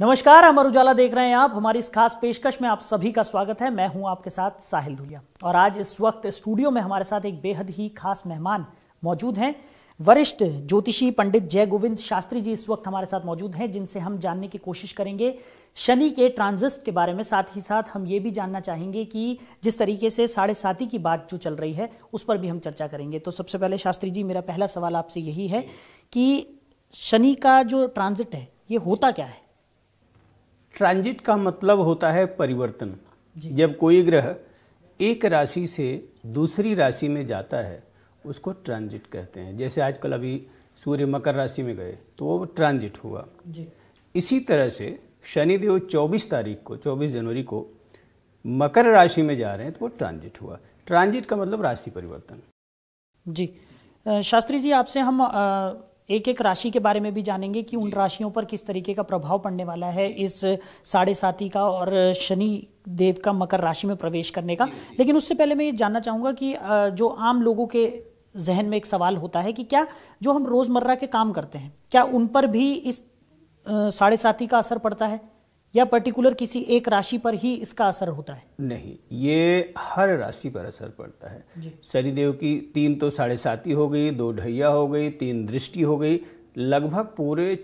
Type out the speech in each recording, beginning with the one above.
नमस्कार अमर उजाला देख रहे हैं आप हमारी इस खास पेशकश में आप सभी का स्वागत है मैं हूं आपके साथ साहिल धुलिया और आज इस वक्त स्टूडियो में हमारे साथ एक बेहद ही खास मेहमान मौजूद हैं वरिष्ठ ज्योतिषी पंडित जय गोविंद शास्त्री जी इस वक्त हमारे साथ मौजूद हैं जिनसे हम जानने की कोशिश करेंगे शनि के ट्रांजिस्ट के बारे में साथ ही साथ हम ये भी जानना चाहेंगे कि जिस तरीके से साढ़े साथी की बात जो चल रही है उस पर भी हम चर्चा करेंगे तो सबसे पहले शास्त्री जी मेरा पहला सवाल आपसे यही है कि शनि का जो ट्रांजिट है ये होता क्या है ट्रांजिट का मतलब होता है परिवर्तन जब कोई ग्रह एक राशि से दूसरी राशि में जाता है उसको ट्रांजिट कहते हैं जैसे आजकल अभी सूर्य मकर राशि में गए तो वो ट्रांजिट हुआ इसी तरह से शनिदेव 24 तारीख को 24 जनवरी को मकर राशि में जा रहे हैं तो वो ट्रांजिट हुआ ट्रांजिट का मतलब राशि परिवर्तन जी शास्त्री जी आपसे हम एक एक राशि के बारे में भी जानेंगे कि उन राशियों पर किस तरीके का प्रभाव पड़ने वाला है इस साढ़े साथी का और शनि देव का मकर राशि में प्रवेश करने का लेकिन उससे पहले मैं ये जानना चाहूँगा कि जो आम लोगों के जहन में एक सवाल होता है कि क्या जो हम रोज़मर्रा के काम करते हैं क्या उन पर भी इस साढ़े साथी का असर पड़ता है या पर्टिकुलर किसी एक राशि पर ही इसका असर होता है नहीं ये हर राशि पर असर पड़ता है शनिदेव की तीन तो साढ़े साती हो गई दो ढैया हो गई तीन दृष्टि हो गई लगभग पूरे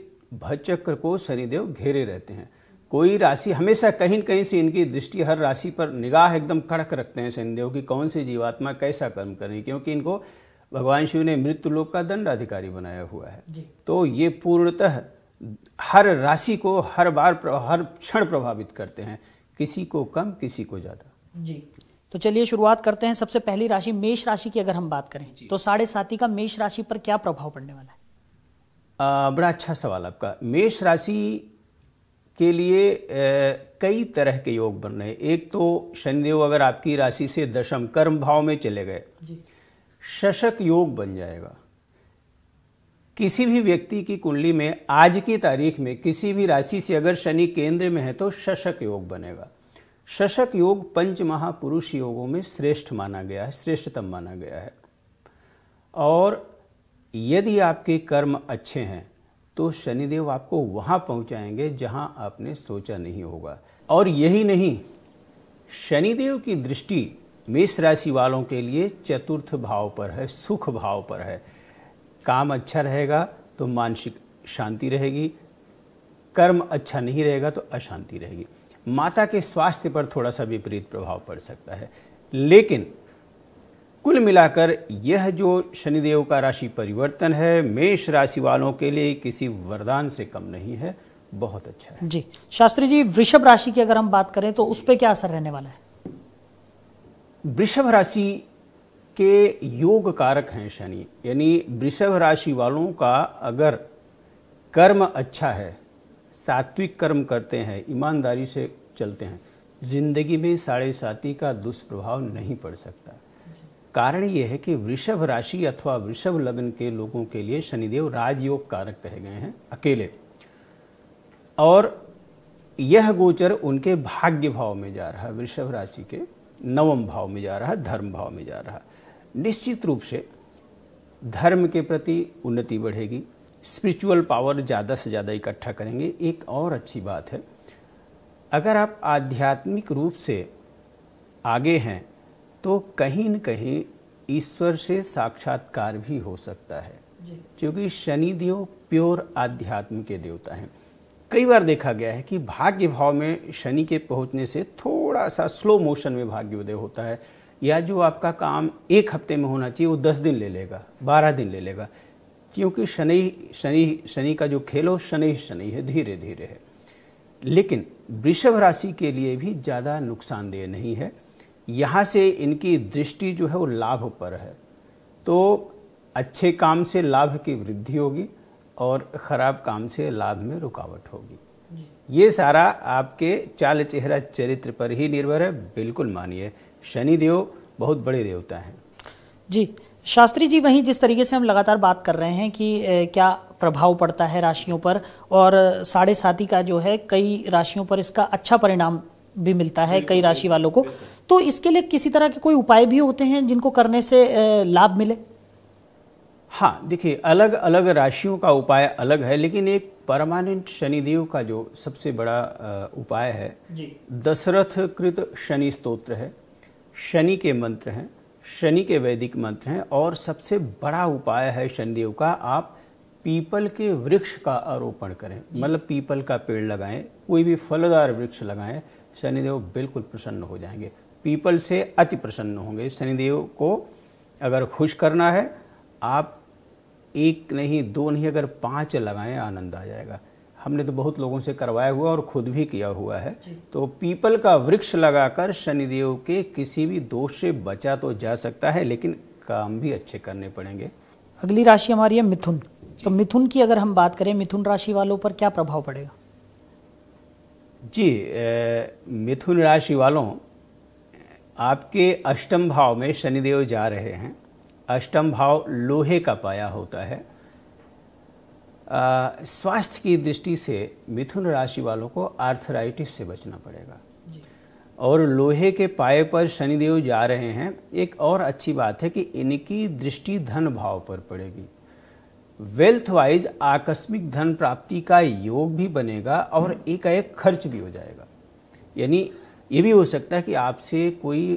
भचक्र को शनिदेव घेरे रहते हैं कोई राशि हमेशा कहीं न कहीं से इनकी दृष्टि हर राशि पर निगाह एकदम कड़क रखते हैं शनिदेव की कौन सी जीवात्मा कैसा कर्म कर रही क्योंकि इनको भगवान शिव ने मृत्यु लोक का दंड अधिकारी बनाया हुआ है तो ये पूर्णतः हर राशि को हर बार हर क्षण प्रभावित करते हैं किसी को कम किसी को ज़्यादा जी तो चलिए शुरुआत करते हैं सबसे पहली राशि मेष राशि की अगर हम बात करें तो साढ़े साथी का मेष राशि पर क्या प्रभाव पड़ने वाला है आ, बड़ा अच्छा सवाल आपका मेष राशि के लिए ए, कई तरह के योग बन रहे हैं एक तो शनिदेव अगर आपकी राशि से दशम कर्म भाव में चले गए शशक योग बन जाएगा किसी भी व्यक्ति की कुंडली में आज की तारीख में किसी भी राशि से अगर शनि केंद्र में है तो शशक योग बनेगा शशक योग पंच महापुरुष योगों में श्रेष्ठ माना गया है श्रेष्ठतम माना गया है और यदि आपके कर्म अच्छे हैं तो शनिदेव आपको वहां पहुंचाएंगे जहां आपने सोचा नहीं होगा और यही नहीं शनिदेव की दृष्टि मेष राशि वालों के लिए चतुर्थ भाव पर है सुख भाव पर है काम अच्छा रहेगा तो मानसिक शांति रहेगी कर्म अच्छा नहीं रहेगा तो अशांति रहेगी माता के स्वास्थ्य पर थोड़ा सा विपरीत प्रभाव पड़ सकता है लेकिन कुल मिलाकर यह जो शनिदेव का राशि परिवर्तन है मेष राशि वालों के लिए किसी वरदान से कम नहीं है बहुत अच्छा है जी शास्त्री जी वृषभ राशि की अगर हम बात करें तो उस पर क्या असर रहने वाला है वृषभ राशि के योग कारक हैं शनि यानी वृषभ राशि वालों का अगर कर्म अच्छा है सात्विक कर्म करते हैं ईमानदारी से चलते हैं जिंदगी में साढ़े साथी का दुष्प्रभाव नहीं पड़ सकता कारण यह है कि वृषभ राशि अथवा वृषभ लग्न के लोगों के लिए शनिदेव राजयोग कारक कहे गए हैं अकेले और यह गोचर उनके भाग्य भाव में जा रहा है वृषभ राशि के नवम भाव में जा रहा है धर्म भाव में जा रहा है निश्चित रूप से धर्म के प्रति उन्नति बढ़ेगी स्पिरिचुअल पावर ज़्यादा से ज़्यादा इकट्ठा करेंगे एक और अच्छी बात है अगर आप आध्यात्मिक रूप से आगे हैं तो कहीं न कहीं ईश्वर से साक्षात्कार भी हो सकता है क्योंकि शनिदेव प्योर आध्यात्म के देवता हैं कई बार देखा गया है कि भाग्य भाव में शनि के पहुंचने से थोड़ा सा स्लो मोशन में भाग्योदय होता है या जो आपका काम एक हफ्ते में होना चाहिए वो दस दिन ले लेगा बारह दिन ले लेगा क्योंकि शनि शनि शनि का जो खेल हो शनि शनि है धीरे धीरे है लेकिन वृषभ राशि के लिए भी ज़्यादा नुकसानदेह नहीं है यहाँ से इनकी दृष्टि जो है वो लाभ पर है तो अच्छे काम से लाभ की वृद्धि होगी और ख़राब काम से लाभ में रुकावट होगी ये सारा आपके चाल चेहरा चरित्र पर ही निर्भर है बिल्कुल मानिए शनिदेव बहुत बड़े देवता हैं जी शास्त्री जी वहीं जिस तरीके से हम लगातार बात कर रहे हैं कि ए, क्या प्रभाव पड़ता है राशियों पर और साढ़े साथी का जो है कई राशियों पर इसका अच्छा परिणाम भी मिलता है कई राशि वालों को तो इसके लिए किसी तरह के कोई उपाय भी होते हैं जिनको करने से लाभ मिले हाँ देखिए अलग अलग राशियों का उपाय अलग है लेकिन एक परमानेंट शनिदेव का जो सबसे बड़ा उपाय है दशरथ कृत शनि स्तोत्र है शनि के मंत्र हैं शनि के वैदिक मंत्र हैं और सबसे बड़ा उपाय है शनिदेव का आप पीपल के वृक्ष का आरोपण करें मतलब पीपल का पेड़ लगाएं कोई भी फलदार वृक्ष लगाएं शनिदेव बिल्कुल प्रसन्न हो जाएंगे पीपल से अति प्रसन्न होंगे शनिदेव को अगर खुश करना है आप एक नहीं दो नहीं अगर पांच लगाएं आनंद आ जाएगा हमने तो बहुत लोगों से करवाया हुआ और खुद भी किया हुआ है तो पीपल का वृक्ष लगाकर शनिदेव के किसी भी दोष से बचा तो जा सकता है लेकिन काम भी अच्छे करने पड़ेंगे अगली राशि हमारी है मिथुन तो मिथुन की अगर हम बात करें मिथुन राशि वालों पर क्या प्रभाव पड़ेगा जी ए, मिथुन राशि वालों आपके अष्टम भाव में शनिदेव जा रहे हैं अष्टम भाव लोहे का पाया होता है स्वास्थ्य की दृष्टि से मिथुन राशि वालों को आर्थराइटिस से बचना पड़ेगा और लोहे के पाए पर शनिदेव जा रहे हैं एक और अच्छी बात है कि इनकी दृष्टि धन भाव पर पड़ेगी वेल्थ वाइज आकस्मिक धन प्राप्ति का योग भी बनेगा और एक एक खर्च भी हो जाएगा यानी ये भी हो सकता है कि आपसे कोई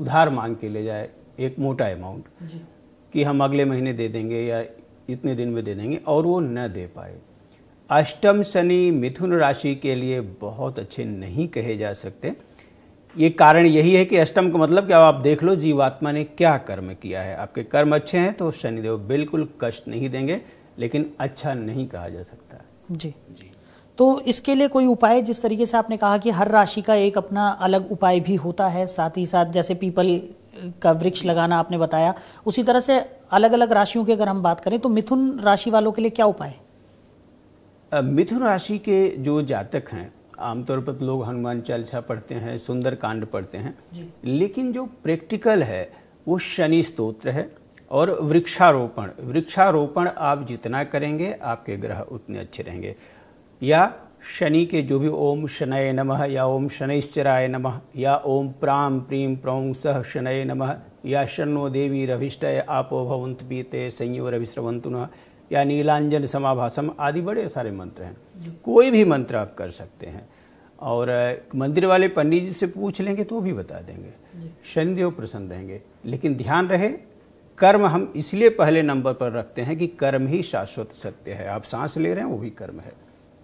उधार मांग के ले जाए एक मोटा अमाउंट कि हम अगले महीने दे देंगे या इतने दिन में दे देंगे और वो न दे पाए अष्टम शनि मिथुन राशि के लिए बहुत अच्छे नहीं कहे जा सकते ये कारण यही है कि अष्टम का मतलब क्या आप देख लो जीवात्मा ने क्या कर्म किया है आपके कर्म अच्छे हैं तो शनिदेव बिल्कुल कष्ट नहीं देंगे लेकिन अच्छा नहीं कहा जा सकता जी जी तो इसके लिए कोई उपाय जिस तरीके से आपने कहा कि हर राशि का एक अपना अलग उपाय भी होता है साथ ही साथ जैसे पीपल का वृक्ष लगाना आपने बताया उसी तरह से अलग अलग राशियों की अगर हम बात करें तो मिथुन राशि वालों के लिए क्या उपाय मिथुन राशि के जो जातक हैं आमतौर पर लोग हनुमान चालीसा पढ़ते हैं सुंदर कांड पढ़ते हैं लेकिन जो प्रैक्टिकल है वो शनि स्तोत्र है और वृक्षारोपण वृक्षारोपण आप जितना करेंगे आपके ग्रह उतने अच्छे रहेंगे या शनि के जो भी ओम शनय नमः या ओम शनैश्चराय नमः या ओम प्राम प्रीम प्रौं सह शनय नमः या शनो देवी रभिष्टय आपो भवंत पीते संयु रविश्रवंतु न या नीलांजन समाभासम आदि बड़े सारे मंत्र हैं कोई भी मंत्र आप कर सकते हैं और मंदिर वाले पंडित जी से पूछ लेंगे तो भी बता देंगे शनिदेव प्रसन्न रहेंगे लेकिन ध्यान रहे कर्म हम इसलिए पहले नंबर पर रखते हैं कि कर्म ही शाश्वत सत्य है आप सांस ले रहे हैं वो भी कर्म है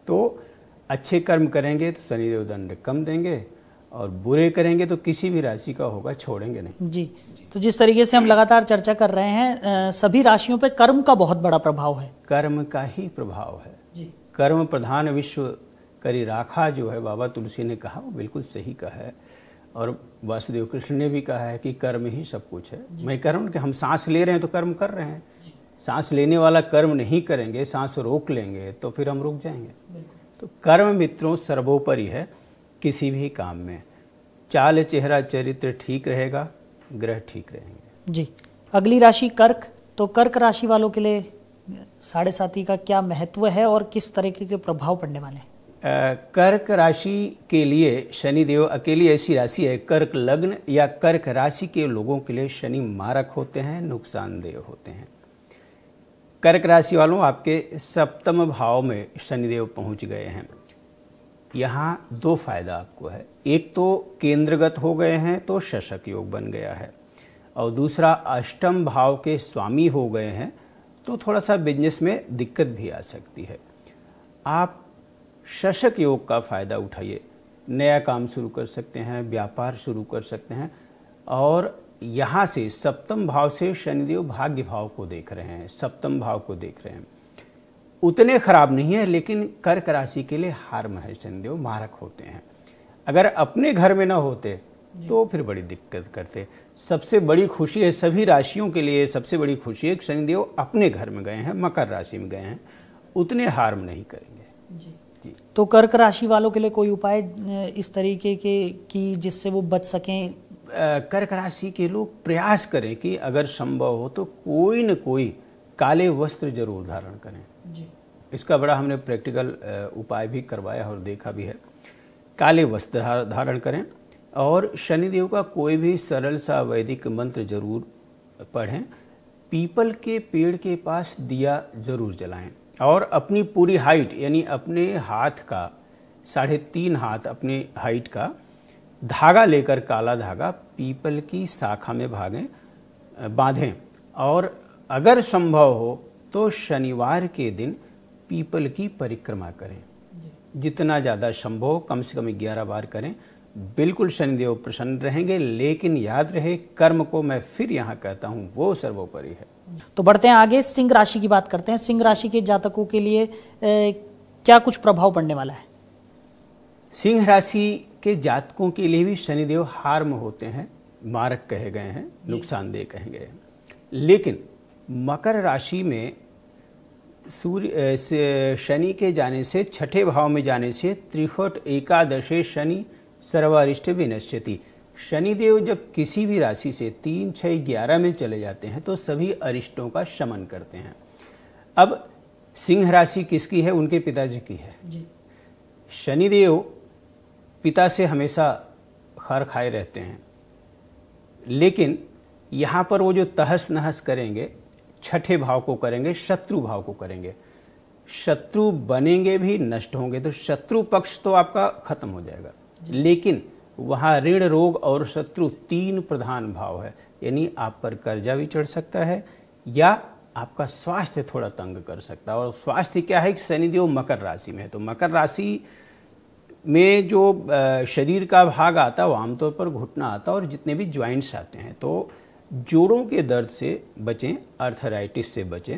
तो अच्छे कर्म करेंगे तो शनिदेव दंड कम देंगे और बुरे करेंगे तो किसी भी राशि का होगा छोड़ेंगे नहीं जी, तो जिस तरीके से हम लगातार चर्चा कर रहे हैं सभी राशियों पे कर्म का बहुत बड़ा प्रभाव है कर्म का ही प्रभाव है जी। कर्म प्रधान विश्व करी राखा जो है बाबा तुलसी ने कहा वो बिल्कुल सही कहा है और वासुदेव कृष्ण ने भी कहा है कि कर्म ही सब कुछ है मैं कर्म कि हम सांस ले रहे हैं तो कर्म कर रहे हैं सांस लेने वाला कर्म नहीं करेंगे सांस रोक लेंगे तो फिर हम रुक जाएंगे तो कर्म मित्रों सर्वोपरि है किसी भी काम में चाल चेहरा चरित्र ठीक रहेगा ग्रह ठीक रहेंगे जी अगली राशि कर्क तो कर्क राशि वालों के लिए साढ़े साथी का क्या महत्व है और किस तरीके के प्रभाव पड़ने वाले हैं कर्क राशि के लिए शनि देव अकेली ऐसी राशि है कर्क लग्न या कर्क राशि के लोगों के लिए शनि मारक होते हैं नुकसानदेह होते हैं कर्क राशि वालों आपके सप्तम भाव में शनिदेव पहुंच गए हैं यहाँ दो फायदा आपको है एक तो केंद्रगत हो गए हैं तो शशक योग बन गया है और दूसरा अष्टम भाव के स्वामी हो गए हैं तो थोड़ा सा बिजनेस में दिक्कत भी आ सकती है आप शशक योग का फ़ायदा उठाइए नया काम शुरू कर सकते हैं व्यापार शुरू कर सकते हैं और यहाँ से सप्तम भाव से शनिदेव भाग्य भाव को देख रहे हैं सप्तम भाव को देख रहे हैं उतने खराब नहीं है लेकिन कर्क राशि के लिए हार्म है शनिदेव मारक होते हैं अगर अपने घर में ना होते तो फिर बड़ी दिक्कत करते सबसे बड़ी खुशी है सभी राशियों के लिए सबसे बड़ी खुशी है शनिदेव अपने घर में गए हैं मकर राशि में गए हैं उतने हार्म नहीं करेंगे जी जी तो कर्क राशि वालों के लिए कोई उपाय इस तरीके के कि जिससे वो बच सकें कर्क राशि के लोग प्रयास करें कि अगर संभव हो तो कोई न कोई काले वस्त्र जरूर धारण करें जी। इसका बड़ा हमने प्रैक्टिकल उपाय भी करवाया और देखा भी है काले वस्त्र धारण करें और शनिदेव का कोई भी सरल सा वैदिक मंत्र जरूर पढ़ें पीपल के पेड़ के पास दिया जरूर जलाएं और अपनी पूरी हाइट यानी अपने हाथ का साढ़े तीन हाथ अपने हाइट का धागा लेकर काला धागा पीपल की शाखा में भागें बांधें और अगर संभव हो तो शनिवार के दिन पीपल की परिक्रमा करें जितना ज़्यादा संभव कम से कम ग्यारह बार करें बिल्कुल शनिदेव प्रसन्न रहेंगे लेकिन याद रहे कर्म को मैं फिर यहाँ कहता हूँ वो सर्वोपरि है तो बढ़ते हैं आगे सिंह राशि की बात करते हैं सिंह राशि के जातकों के लिए ए, क्या कुछ प्रभाव पड़ने वाला है सिंह राशि के जातकों के लिए भी शनिदेव हार्म होते हैं मारक कहे गए हैं नुकसानदेह कहे गए हैं लेकिन मकर राशि में सूर्य शनि के जाने से छठे भाव में जाने से त्रिफट एकादशे शनि सर्वारिष्ट विनश्यति शनिदेव जब किसी भी राशि से तीन छः ग्यारह में चले जाते हैं तो सभी अरिष्टों का शमन करते हैं अब सिंह राशि किसकी है उनके पिताजी की है शनिदेव पिता से हमेशा खर खाए रहते हैं लेकिन यहाँ पर वो जो तहस नहस करेंगे छठे भाव को करेंगे शत्रु भाव को करेंगे शत्रु बनेंगे भी नष्ट होंगे तो शत्रु पक्ष तो आपका खत्म हो जाएगा लेकिन वहाँ ऋण रोग और शत्रु तीन प्रधान भाव है यानी आप पर कर्जा भी चढ़ सकता है या आपका स्वास्थ्य थोड़ा तंग कर सकता है और स्वास्थ्य क्या है कि शनिदेव मकर राशि में है तो मकर राशि में जो शरीर का भाग आता है वो आमतौर पर घुटना आता है और जितने भी ज्वाइंट्स आते हैं तो जोड़ों के दर्द से बचें अर्थराइटिस से बचें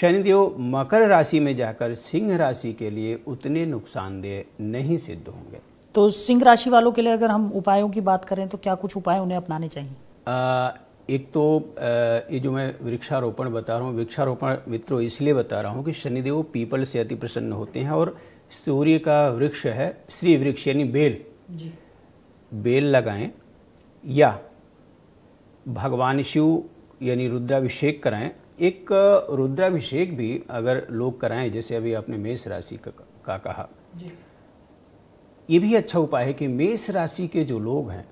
शनिदेव मकर राशि में जाकर सिंह राशि के लिए उतने नुकसानदेह नहीं सिद्ध होंगे तो सिंह राशि वालों के लिए अगर हम उपायों की बात करें तो क्या कुछ उपाय उन्हें अपनाने चाहिए आ, एक तो ये जो मैं वृक्षारोपण बता रहा हूँ वृक्षारोपण मित्रों इसलिए बता रहा हूँ कि शनिदेव पीपल से अति प्रसन्न होते हैं और सूर्य का वृक्ष है श्री वृक्ष यानी बेल जी। बेल लगाएं या भगवान शिव यानी रुद्राभिषेक कराएं एक रुद्राभिषेक भी अगर लोग कराएं जैसे अभी आपने मेष राशि का, का कहा ये भी अच्छा उपाय है कि मेष राशि के जो लोग हैं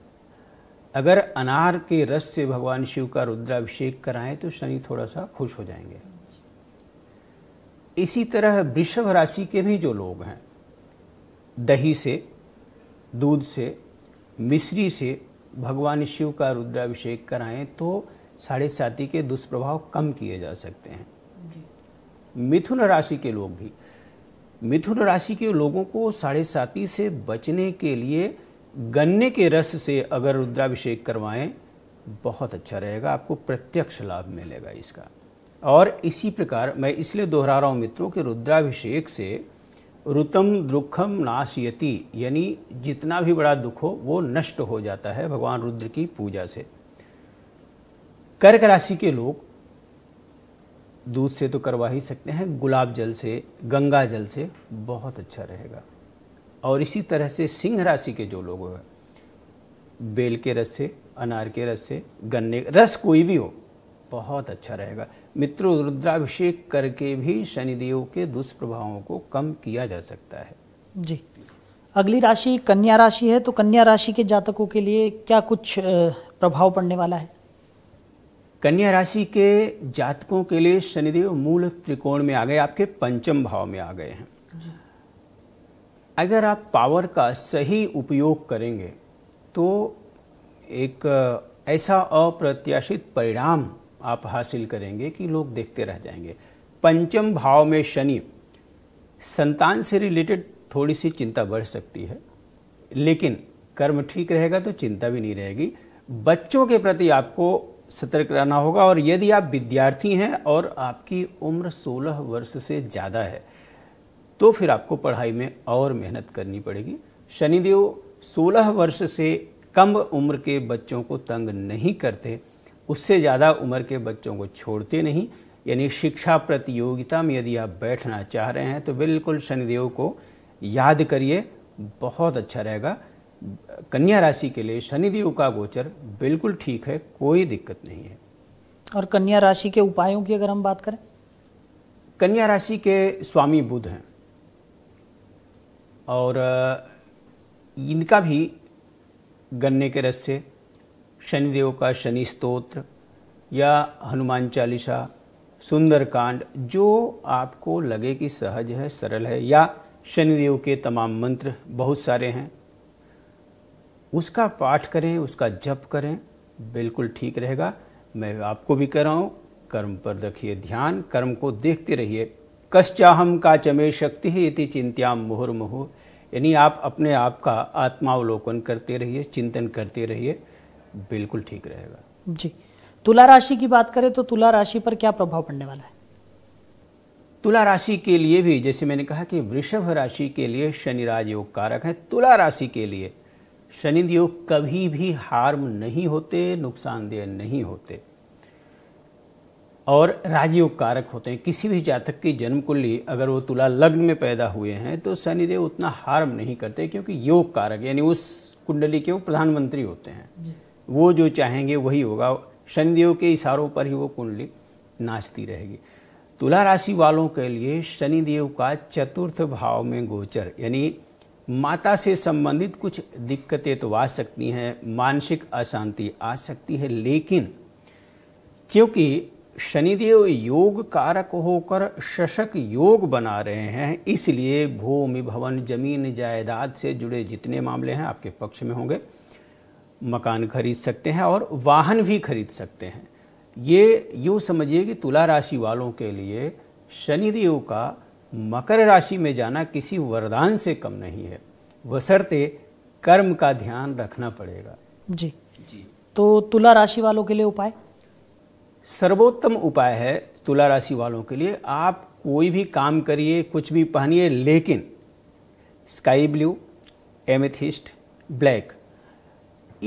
अगर अनार के रस से भगवान शिव का रुद्राभिषेक कराएं तो शनि थोड़ा सा खुश हो जाएंगे इसी तरह वृषभ राशि के भी जो लोग हैं दही से दूध से मिश्री से भगवान शिव का रुद्राभिषेक कराएं तो साढ़े साथी के दुष्प्रभाव कम किए जा सकते हैं मिथुन राशि के लोग भी मिथुन राशि के लोगों को साढ़े साथी से बचने के लिए गन्ने के रस से अगर रुद्राभिषेक करवाएं बहुत अच्छा रहेगा आपको प्रत्यक्ष लाभ मिलेगा इसका और इसी प्रकार मैं इसलिए दोहरा रहा हूँ मित्रों कि रुद्राभिषेक से रुतम दुखम नाशयति यानी जितना भी बड़ा दुख हो वो नष्ट हो जाता है भगवान रुद्र की पूजा से कर्क राशि के लोग दूध से तो करवा ही सकते हैं गुलाब जल से गंगा जल से बहुत अच्छा रहेगा और इसी तरह से सिंह राशि के जो लोग हैं बेल के रस से अनार के रस से गन्ने रस कोई भी हो बहुत अच्छा रहेगा मित्रों रुद्राभिषेक करके भी शनिदेव के दुष्प्रभावों को कम किया जा सकता है जी अगली राशि कन्या राशि है तो कन्या राशि के जातकों के लिए क्या कुछ प्रभाव पड़ने वाला है कन्या राशि के जातकों के लिए शनिदेव मूल त्रिकोण में आ गए आपके पंचम भाव में आ गए हैं अगर आप पावर का सही उपयोग करेंगे तो एक ऐसा अप्रत्याशित परिणाम आप हासिल करेंगे कि लोग देखते रह जाएंगे पंचम भाव में शनि संतान से रिलेटेड थोड़ी सी चिंता बढ़ सकती है लेकिन कर्म ठीक रहेगा तो चिंता भी नहीं रहेगी बच्चों के प्रति आपको सतर्क रहना होगा और यदि आप विद्यार्थी हैं और आपकी उम्र 16 वर्ष से ज़्यादा है तो फिर आपको पढ़ाई में और मेहनत करनी पड़ेगी शनिदेव 16 वर्ष से कम उम्र के बच्चों को तंग नहीं करते उससे ज़्यादा उम्र के बच्चों को छोड़ते नहीं यानी शिक्षा प्रतियोगिता में यदि आप बैठना चाह रहे हैं तो बिल्कुल शनिदेव को याद करिए बहुत अच्छा रहेगा कन्या राशि के लिए शनिदेव का गोचर बिल्कुल ठीक है कोई दिक्कत नहीं है और कन्या राशि के उपायों की अगर हम बात करें कन्या राशि के स्वामी बुध हैं और इनका भी गन्ने के रस से शनिदेव का शनि स्तोत्र या हनुमान चालीसा सुंदरकांड जो आपको लगे कि सहज है सरल है या शनिदेव के तमाम मंत्र बहुत सारे हैं उसका पाठ करें उसका जप करें बिल्कुल ठीक रहेगा मैं आपको भी कह रहा हूँ कर्म पर रखिए ध्यान कर्म को देखते रहिए कश्चाहम का चमे शक्ति ही इति चिंत्याम मुहुर मुहुर यानी आप अपने आप का आत्मावलोकन करते रहिए चिंतन करते रहिए बिल्कुल ठीक रहेगा जी तुला राशि की बात करें तो तुला राशि पर क्या प्रभाव पड़ने वाला है तुला राशि के लिए भी जैसे मैंने कहा कि वृषभ राशि के लिए शनि योग कारक है तुला राशि के लिए शनि योग कभी भी हार्म नहीं होते नुकसानदेह नहीं होते और राजयोग कारक होते हैं किसी भी जातक की जन्म कुंडली अगर वो तुला लग्न में पैदा हुए हैं तो शनिदेव उतना हार्म नहीं करते क्योंकि योग कारक यानी उस कुंडली के वो प्रधानमंत्री होते हैं वो जो चाहेंगे वही होगा शनिदेव के इशारों पर ही वो कुंडली नाचती रहेगी तुला राशि वालों के लिए शनिदेव का चतुर्थ भाव में गोचर यानी माता से संबंधित कुछ दिक्कतें तो आ सकती हैं मानसिक अशांति आ सकती है लेकिन क्योंकि शनिदेव योग कारक होकर शशक योग बना रहे हैं इसलिए भूमि भवन जमीन जायदाद से जुड़े जितने मामले हैं आपके पक्ष में होंगे मकान खरीद सकते हैं और वाहन भी खरीद सकते हैं ये यूँ समझिए कि तुला राशि वालों के लिए शनिदेव का मकर राशि में जाना किसी वरदान से कम नहीं है वसरते कर्म का ध्यान रखना पड़ेगा जी जी तो तुला राशि वालों के लिए उपाय सर्वोत्तम उपाय है तुला राशि वालों के लिए आप कोई भी काम करिए कुछ भी पहनिए लेकिन स्काई ब्लू एमेथिस्ट ब्लैक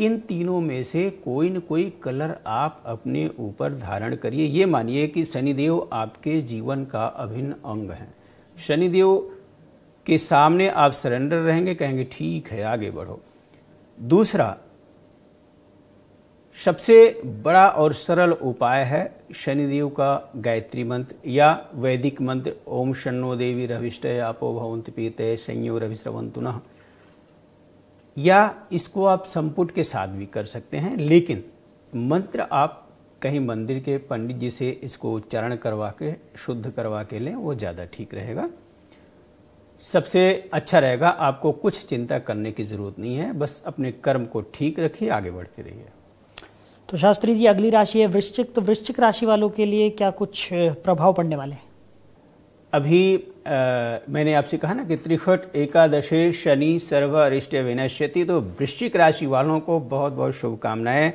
इन तीनों में से कोई न कोई कलर आप अपने ऊपर धारण करिए ये मानिए कि शनिदेव आपके जीवन का अभिन्न अंग हैं शनिदेव के सामने आप सरेंडर रहेंगे कहेंगे ठीक है आगे बढ़ो दूसरा सबसे बड़ा और सरल उपाय है शनिदेव का गायत्री मंत्र या वैदिक मंत्र ओम शनो देवी रविष्ट आपो भवंत पीते संयो रविश्रवंतु या इसको आप संपुट के साथ भी कर सकते हैं लेकिन मंत्र आप कहीं मंदिर के पंडित जी से इसको उच्चारण करवा के शुद्ध करवा के लें वो ज़्यादा ठीक रहेगा सबसे अच्छा रहेगा आपको कुछ चिंता करने की ज़रूरत नहीं है बस अपने कर्म को ठीक रखिए आगे बढ़ते रहिए तो शास्त्री जी अगली राशि है वृश्चिक तो वृश्चिक राशि वालों के लिए क्या कुछ प्रभाव पड़ने वाले हैं अभी आ, मैंने आपसे कहा ना कि त्रिफट एकादशे शनि सर्व अरिष्ट विनश्यति तो वृश्चिक राशि वालों को बहुत बहुत शुभकामनाएं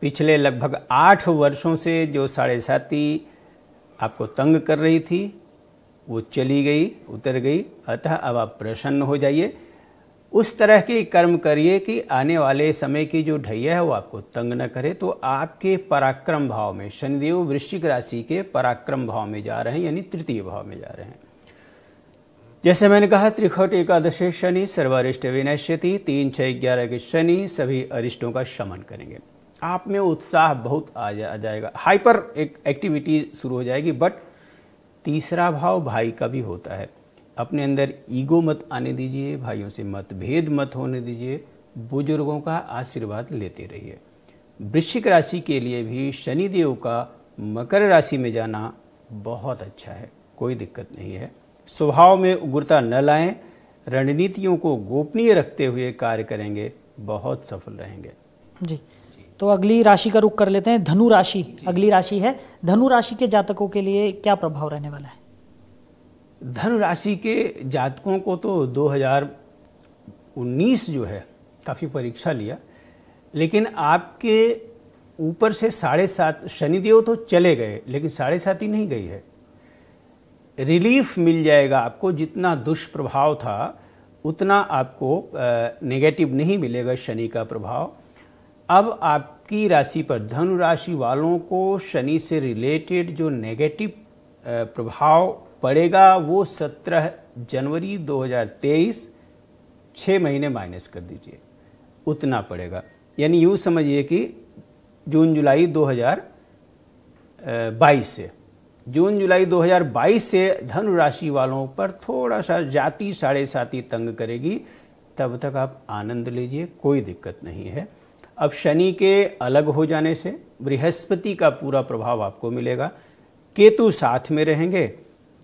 पिछले लगभग आठ वर्षों से जो साढ़े साथी आपको तंग कर रही थी वो चली गई उतर गई अतः अब आप प्रसन्न हो जाइए उस तरह के कर्म करिए कि आने वाले समय की जो ढैया है वो आपको तंग न करे तो आपके पराक्रम भाव में शनिदेव वृश्चिक राशि के पराक्रम भाव में जा रहे हैं यानी तृतीय भाव में जा रहे हैं जैसे मैंने कहा त्रिखट एकादशी शनि सर्वरिष्ट विनश्यति तीन छः ग्यारह के शनि सभी अरिष्टों का शमन करेंगे आप में उत्साह बहुत आ, जा, आ जाएगा हाइपर एक एक्टिविटी शुरू हो जाएगी बट तीसरा भाव भाई का भी होता है अपने अंदर ईगो मत आने दीजिए भाइयों से मतभेद मत होने दीजिए बुजुर्गों का आशीर्वाद लेते रहिए वृश्चिक राशि के लिए भी शनिदेव का मकर राशि में जाना बहुत अच्छा है कोई दिक्कत नहीं है स्वभाव में उग्रता न लाएं रणनीतियों को गोपनीय रखते हुए कार्य करेंगे बहुत सफल रहेंगे जी तो अगली राशि का रुख कर लेते हैं धनु राशि अगली राशि है धनु राशि के जातकों के लिए क्या प्रभाव रहने वाला है धनु राशि के जातकों को तो 2019 जो है काफ़ी परीक्षा लिया लेकिन आपके ऊपर से साढ़े सात शनिदेव तो चले गए लेकिन साढ़े सात ही नहीं गई है रिलीफ मिल जाएगा आपको जितना दुष्प्रभाव था उतना आपको नेगेटिव नहीं मिलेगा शनि का प्रभाव अब आपकी राशि पर धनु राशि वालों को शनि से रिलेटेड जो नेगेटिव प्रभाव पड़ेगा वो 17 जनवरी 2023 छः महीने माइनस कर दीजिए उतना पड़ेगा यानी यूँ समझिए कि जून जुलाई 2022 से जून जुलाई 2022 से धन राशि वालों पर थोड़ा सा जाति साढ़े साथी तंग करेगी तब तक आप आनंद लीजिए कोई दिक्कत नहीं है अब शनि के अलग हो जाने से बृहस्पति का पूरा प्रभाव आपको मिलेगा केतु साथ में रहेंगे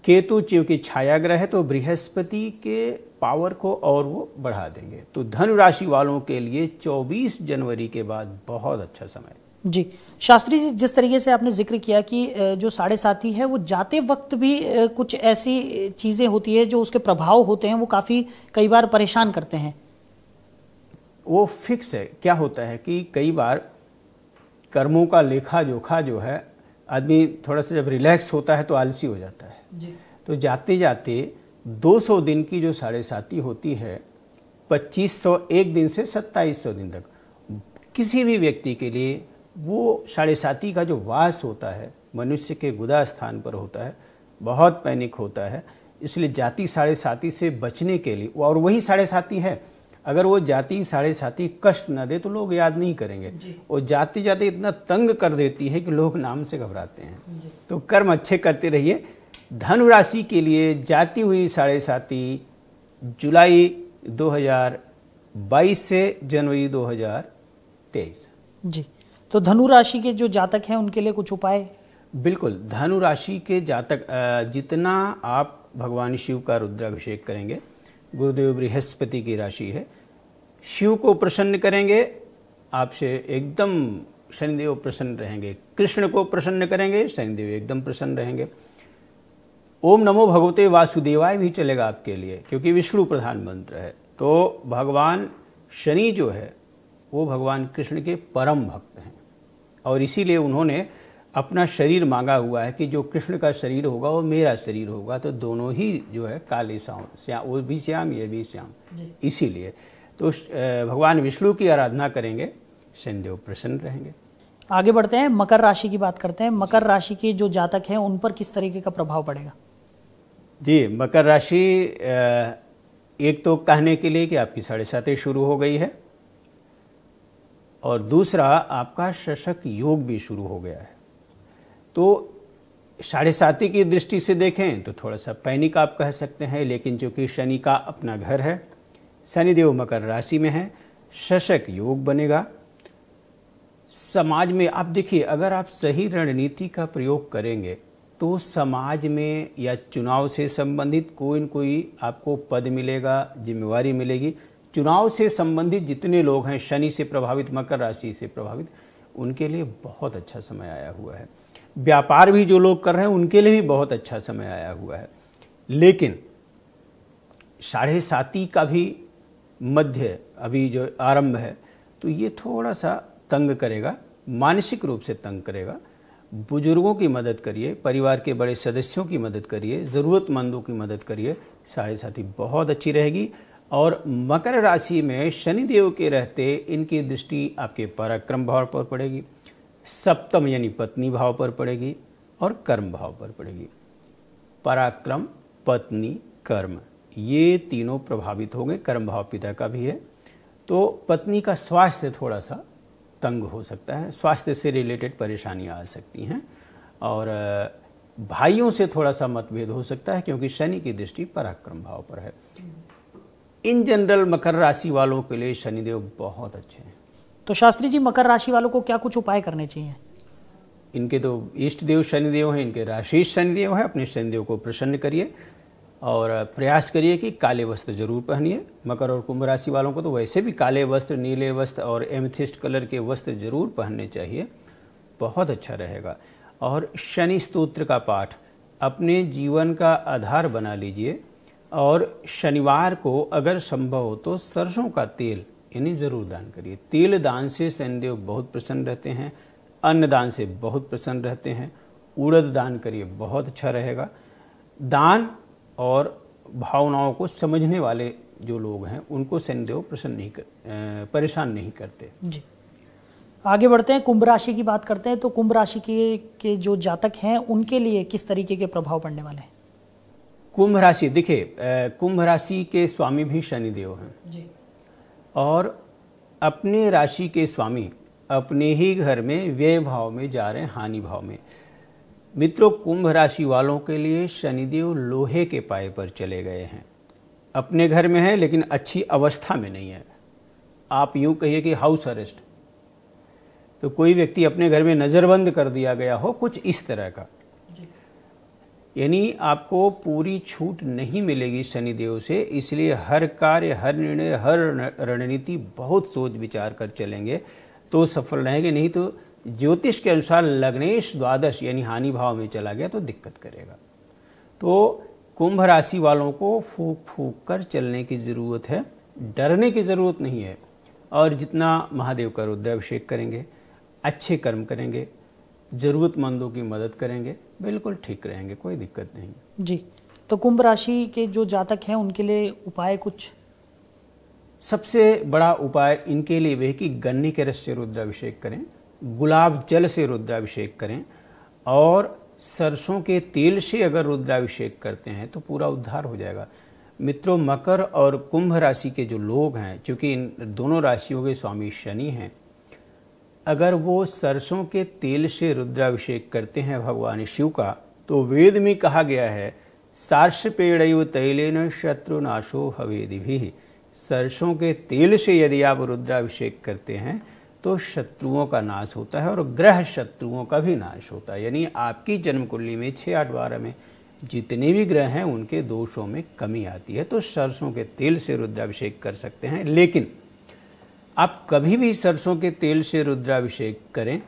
केतु चूंकि छाया ग्रह है तो बृहस्पति के पावर को और वो बढ़ा देंगे तो धनु राशि वालों के लिए 24 जनवरी के बाद बहुत अच्छा समय जी शास्त्री जी जिस तरीके से आपने जिक्र किया कि जो साढ़े साथी है वो जाते वक्त भी कुछ ऐसी चीज़ें होती है जो उसके प्रभाव होते हैं वो काफ़ी कई बार परेशान करते हैं वो फिक्स है क्या होता है कि कई बार कर्मों का लेखा जोखा जो है आदमी थोड़ा सा जब रिलैक्स होता है तो आलसी हो जाता है जी। तो जाते जाते 200 दिन की जो साढ़े साथी होती है 2500 एक दिन से 2700 दिन तक किसी भी व्यक्ति के लिए वो साढ़े साथी का जो वास होता है मनुष्य के गुदा स्थान पर होता है बहुत पैनिक होता है इसलिए जाति साढ़े साथी से बचने के लिए और वही साढ़े साथी है अगर वो जाति साढ़े साथी कष्ट ना दे तो लोग याद नहीं करेंगे और जाते जाते इतना तंग कर देती है कि लोग नाम से घबराते हैं तो कर्म अच्छे करते रहिए धनु राशि के लिए जाती हुई साढ़े साथी जुलाई 2022 से जनवरी 2023 जी तो धनु राशि के जो जातक हैं उनके लिए कुछ उपाय बिल्कुल धनु राशि के जातक जितना आप भगवान शिव का रुद्राभिषेक करेंगे गुरुदेव बृहस्पति की राशि है शिव को प्रसन्न करेंगे आपसे एकदम शनिदेव प्रसन्न रहेंगे कृष्ण को प्रसन्न करेंगे शनिदेव एकदम प्रसन्न रहेंगे ओम नमो भगवते वासुदेवाय भी चलेगा आपके लिए क्योंकि विष्णु प्रधान मंत्र है तो भगवान शनि जो है वो भगवान कृष्ण के परम भक्त हैं और इसीलिए उन्होंने अपना शरीर मांगा हुआ है कि जो कृष्ण का शरीर होगा वो मेरा शरीर होगा तो दोनों ही जो है काले श्याम वो भी श्याम ये भी श्याम इसीलिए तो भगवान विष्णु की आराधना करेंगे शनिदेव प्रसन्न रहेंगे आगे बढ़ते हैं मकर राशि की बात करते हैं मकर राशि के जो जातक हैं उन पर किस तरीके का प्रभाव पड़ेगा जी मकर राशि एक तो कहने के लिए कि आपकी साढ़े सातें शुरू हो गई है और दूसरा आपका शशक योग भी शुरू हो गया है तो साढ़े साथी की दृष्टि से देखें तो थोड़ा सा पैनिक आप कह सकते हैं लेकिन चूंकि शनि का अपना घर है शनिदेव मकर राशि में है शशक योग बनेगा समाज में आप देखिए अगर आप सही रणनीति का प्रयोग करेंगे तो समाज में या चुनाव से संबंधित कोई न कोई आपको पद मिलेगा जिम्मेवारी मिलेगी चुनाव से संबंधित जितने लोग हैं शनि से प्रभावित मकर राशि से प्रभावित उनके लिए बहुत अच्छा समय आया हुआ है व्यापार भी जो लोग कर रहे हैं उनके लिए भी बहुत अच्छा समय आया हुआ है लेकिन साढ़े साती का भी मध्य अभी जो आरंभ है तो ये थोड़ा सा तंग करेगा मानसिक रूप से तंग करेगा बुजुर्गों की मदद करिए परिवार के बड़े सदस्यों की मदद करिए ज़रूरतमंदों की मदद करिए साढ़े साथी बहुत अच्छी रहेगी और मकर राशि में शनिदेव के रहते इनकी दृष्टि आपके पराक्रम भाव पर पड़ेगी सप्तम यानी पत्नी भाव पर पड़ेगी और कर्म भाव पर पड़ेगी पराक्रम पत्नी कर्म ये तीनों प्रभावित होंगे कर्म भाव पिता का भी है तो पत्नी का स्वास्थ्य थोड़ा सा तंग हो सकता है स्वास्थ्य से रिलेटेड परेशानियां आ सकती हैं और भाइयों से थोड़ा सा मतभेद हो सकता है क्योंकि शनि की दृष्टि पराक्रम भाव पर है इन जनरल मकर राशि वालों के लिए शनिदेव बहुत अच्छे हैं तो शास्त्री जी मकर राशि वालों को क्या कुछ उपाय करने चाहिए इनके तो इष्ट देव शनिदेव हैं इनके राशि शनिदेव हैं अपने शनिदेव को प्रसन्न करिए और प्रयास करिए कि काले वस्त्र जरूर पहनिए मकर और कुंभ राशि वालों को तो वैसे भी काले वस्त्र नीले वस्त्र और एमथिस्ट कलर के वस्त्र जरूर पहनने चाहिए बहुत अच्छा रहेगा और शनि स्तोत्र का पाठ अपने जीवन का आधार बना लीजिए और शनिवार को अगर संभव हो तो सरसों का तेल इन्हें ज़रूर दान करिए तिल दान से सैनदेव बहुत प्रसन्न रहते हैं अन्न दान से बहुत प्रसन्न रहते हैं उड़द दान करिए बहुत अच्छा रहेगा दान और भावनाओं को समझने वाले जो लोग हैं उनको सैनदेव प्रसन्न नहीं कर परेशान नहीं करते जी आगे बढ़ते हैं कुंभ राशि की बात करते हैं तो कुंभ राशि के के जो जातक हैं उनके लिए किस तरीके के प्रभाव पड़ने वाले हैं कुंभ राशि देखिए कुंभ राशि के स्वामी भी शनिदेव हैं जी और अपने राशि के स्वामी अपने ही घर में व्यय भाव में जा रहे हैं हानि भाव में मित्रों कुंभ राशि वालों के लिए शनिदेव लोहे के पाए पर चले गए हैं अपने घर में है लेकिन अच्छी अवस्था में नहीं है आप यूं कहिए कि हाउस अरेस्ट तो कोई व्यक्ति अपने घर में नज़रबंद कर दिया गया हो कुछ इस तरह का यानी आपको पूरी छूट नहीं मिलेगी शनिदेव से इसलिए हर कार्य हर निर्णय हर रणनीति बहुत सोच विचार कर चलेंगे तो सफल रहेंगे नहीं तो ज्योतिष के अनुसार लग्नेश द्वादश यानी हानि भाव में चला गया तो दिक्कत करेगा तो कुंभ राशि वालों को फूक फूक कर चलने की ज़रूरत है डरने की ज़रूरत नहीं है और जितना महादेव का रुद्राभिषेक करेंगे अच्छे कर्म करेंगे ज़रूरतमंदों की मदद करेंगे बिल्कुल ठीक रहेंगे कोई दिक्कत नहीं जी तो कुंभ राशि के जो जातक हैं उनके लिए उपाय कुछ सबसे बड़ा उपाय इनके लिए वह कि गन्ने के रस से रुद्राभिषेक करें गुलाब जल से रुद्राभिषेक करें और सरसों के तेल से अगर रुद्राभिषेक करते हैं तो पूरा उद्धार हो जाएगा मित्रों मकर और कुंभ राशि के जो लोग हैं क्योंकि इन दोनों राशियों के स्वामी शनि हैं अगर वो सरसों के तेल से रुद्राभिषेक करते हैं भगवान शिव का तो वेद में कहा गया है सार्स पेड़ तैले न शत्रुनाशो हवेदि भी सरसों के तेल से यदि आप रुद्राभिषेक करते हैं तो शत्रुओं का नाश होता है और ग्रह शत्रुओं का भी नाश होता है यानी आपकी जन्म कुंडली में छः आठ बारह में जितने भी ग्रह हैं उनके दोषों में कमी आती है तो सरसों के तेल से रुद्राभिषेक कर सकते हैं लेकिन आप कभी भी सरसों के तेल से रुद्राभिषेक करें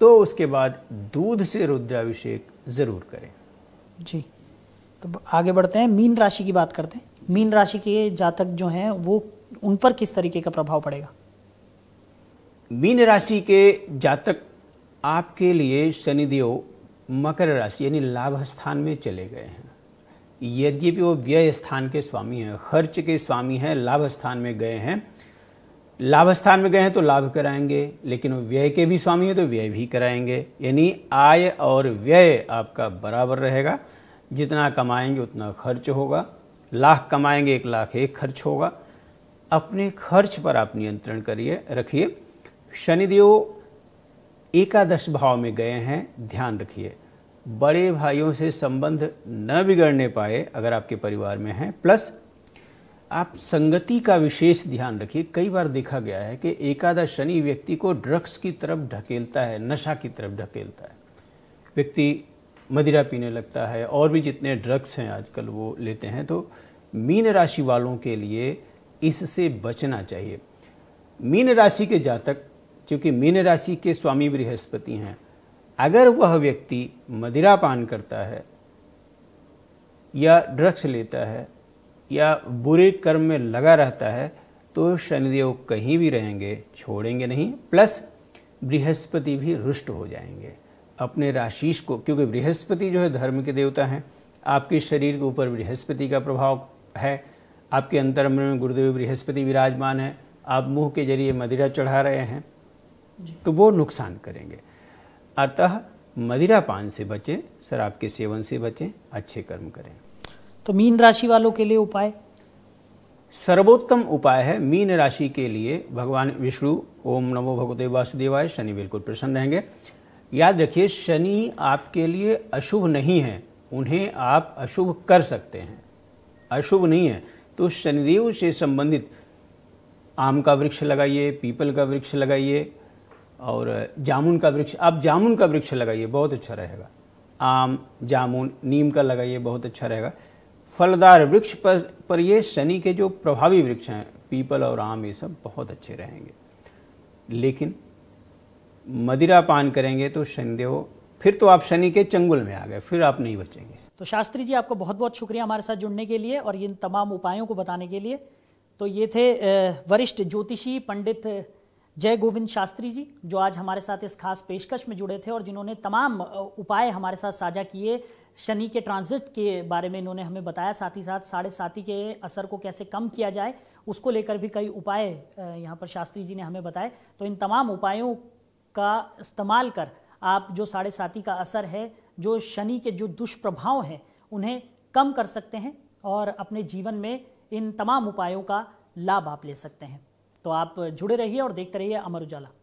तो उसके बाद दूध से रुद्राभिषेक ज़रूर करें जी तो आगे बढ़ते हैं मीन राशि की बात करते हैं मीन राशि के जातक जो हैं वो उन पर किस तरीके का प्रभाव पड़ेगा मीन राशि के जातक आपके लिए शनिदेव मकर राशि यानी लाभ स्थान में चले गए हैं यद्यपि वो व्यय स्थान के स्वामी हैं खर्च के स्वामी हैं लाभ स्थान में गए हैं लाभ स्थान में गए हैं तो लाभ कराएंगे लेकिन व्यय के भी स्वामी हैं तो व्यय भी कराएंगे यानी आय और व्यय आपका बराबर रहेगा जितना कमाएंगे उतना खर्च होगा लाख कमाएंगे एक लाख एक खर्च होगा अपने खर्च पर आप नियंत्रण करिए रखिए शनिदेव एकादश भाव में गए हैं ध्यान रखिए बड़े भाइयों से संबंध न बिगड़ने पाए अगर आपके परिवार में हैं प्लस आप संगति का विशेष ध्यान रखिए कई बार देखा गया है कि एकादश शनि व्यक्ति को ड्रग्स की तरफ ढकेलता है नशा की तरफ ढकेलता है व्यक्ति मदिरा पीने लगता है और भी जितने ड्रग्स हैं आजकल वो लेते हैं तो मीन राशि वालों के लिए इससे बचना चाहिए मीन राशि के जातक क्योंकि मीन राशि के स्वामी बृहस्पति हैं अगर वह व्यक्ति मदिरा पान करता है या ड्रग्स लेता है या बुरे कर्म में लगा रहता है तो शनिदेव कहीं भी रहेंगे छोड़ेंगे नहीं प्लस बृहस्पति भी रुष्ट हो जाएंगे अपने राशिश को क्योंकि बृहस्पति जो है धर्म के देवता हैं आपके शरीर के ऊपर बृहस्पति का प्रभाव है आपके अंतर्मन में गुरुदेव बृहस्पति विराजमान है आप मुंह के जरिए मदिरा चढ़ा रहे हैं तो वो नुकसान करेंगे अतः मदिरा पान से बचें शराब के सेवन से बचें अच्छे कर्म करें तो मीन राशि वालों के लिए उपाय सर्वोत्तम उपाय है मीन राशि के लिए भगवान विष्णु ओम नमो भगवते वासुदेवाय शनि बिल्कुल प्रसन्न रहेंगे याद रखिए शनि आपके लिए अशुभ नहीं है उन्हें आप अशुभ कर सकते हैं अशुभ नहीं है तो शनिदेव से संबंधित आम का वृक्ष लगाइए पीपल का वृक्ष लगाइए और जामुन का वृक्ष आप जामुन का वृक्ष लगाइए बहुत अच्छा रहेगा आम जामुन नीम का लगाइए बहुत अच्छा रहेगा फलदार वृक्ष पर पर ये शनि के जो प्रभावी वृक्ष हैं पीपल और आम ये सब बहुत अच्छे रहेंगे लेकिन मदिरा पान करेंगे तो शनिदेव फिर तो आप शनि के चंगुल में आ गए फिर आप नहीं बचेंगे तो शास्त्री जी आपको बहुत बहुत शुक्रिया हमारे साथ जुड़ने के लिए और इन तमाम उपायों को बताने के लिए तो ये थे वरिष्ठ ज्योतिषी पंडित जय गोविंद शास्त्री जी जो आज हमारे साथ इस खास पेशकश में जुड़े थे और जिन्होंने तमाम उपाय हमारे साथ साझा किए शनि के ट्रांजिट के बारे में इन्होंने हमें बताया साथ ही साथ साढ़े साथी के असर को कैसे कम किया जाए उसको लेकर भी कई उपाय यहाँ पर शास्त्री जी ने हमें बताए तो इन तमाम उपायों का इस्तेमाल कर आप जो साढ़े साथी का असर है जो शनि के जो दुष्प्रभाव हैं उन्हें कम कर सकते हैं और अपने जीवन में इन तमाम उपायों का लाभ आप ले सकते हैं तो आप जुड़े रहिए और देखते रहिए अमर उजाला